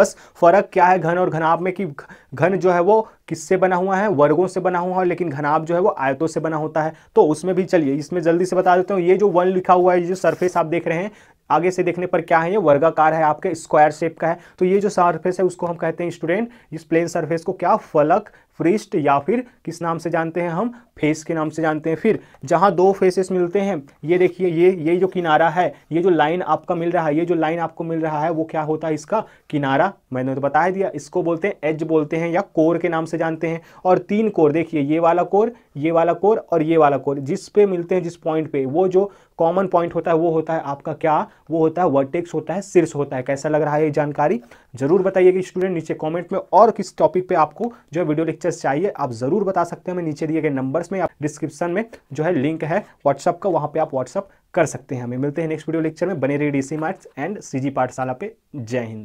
बस फर्क क्या है घन और घनाभ में कि घन जो है वो किससे बना हुआ है वर्गों से बना हुआ है लेकिन घनाभ जो है वो आयतों से बना होता है तो उसमें भी चलिए इसमें जल्दी से बता देते हैं ये जो वन लिखा हुआ है जो सरफेस आप देख रहे हैं आगे से देखने पर क्या है ये वर्गाकार है आपके स्क्वायर शेप का है तो ये जो सरफेस है उसको हम कहते हैं स्टूडेंट इस प्लेन सरफेस को क्या फलक फ्रिस्ट या फिर किस नाम से जानते हैं हम फेस के नाम से जानते हैं फिर जहां दो फेसेस मिलते हैं ये देखिए ये ये जो किनारा है ये जो लाइन आपका मिल रहा है ये जो लाइन आपको मिल रहा है वो क्या होता है इसका किनारा मैंने तो बता दिया इसको बोलते हैं एज बोलते हैं या कोर के नाम से जानते हैं और तीन कोर देखिए ये वाला कोर ये वाला कोर और ये वाला कोर जिस पे मिलते हैं जिस पॉइंट पे वो जो कॉमन पॉइंट होता है वो होता है आपका क्या वो होता है वर्टेक्स होता है शीर्ष होता है कैसा लग रहा है ये जानकारी जरूर बताइएगा स्टूडेंट नीचे कॉमेंट में और किस टॉपिक पे आपको जो वीडियो लेक्चर पिक्चर्स चाहिए आप ज़रूर बता सकते हैं हमें नीचे दिए गए नंबर्स में डिस्क्रिप्शन में जो है लिंक है व्हाट्सअप का वहाँ पर आप व्हाट्सअप कर सकते हैं हमें मिलते हैं नेक्स्ट वीडियो लेक्चर में बने रही डी सी एंड सी जी पाठशाला पे जय हिंद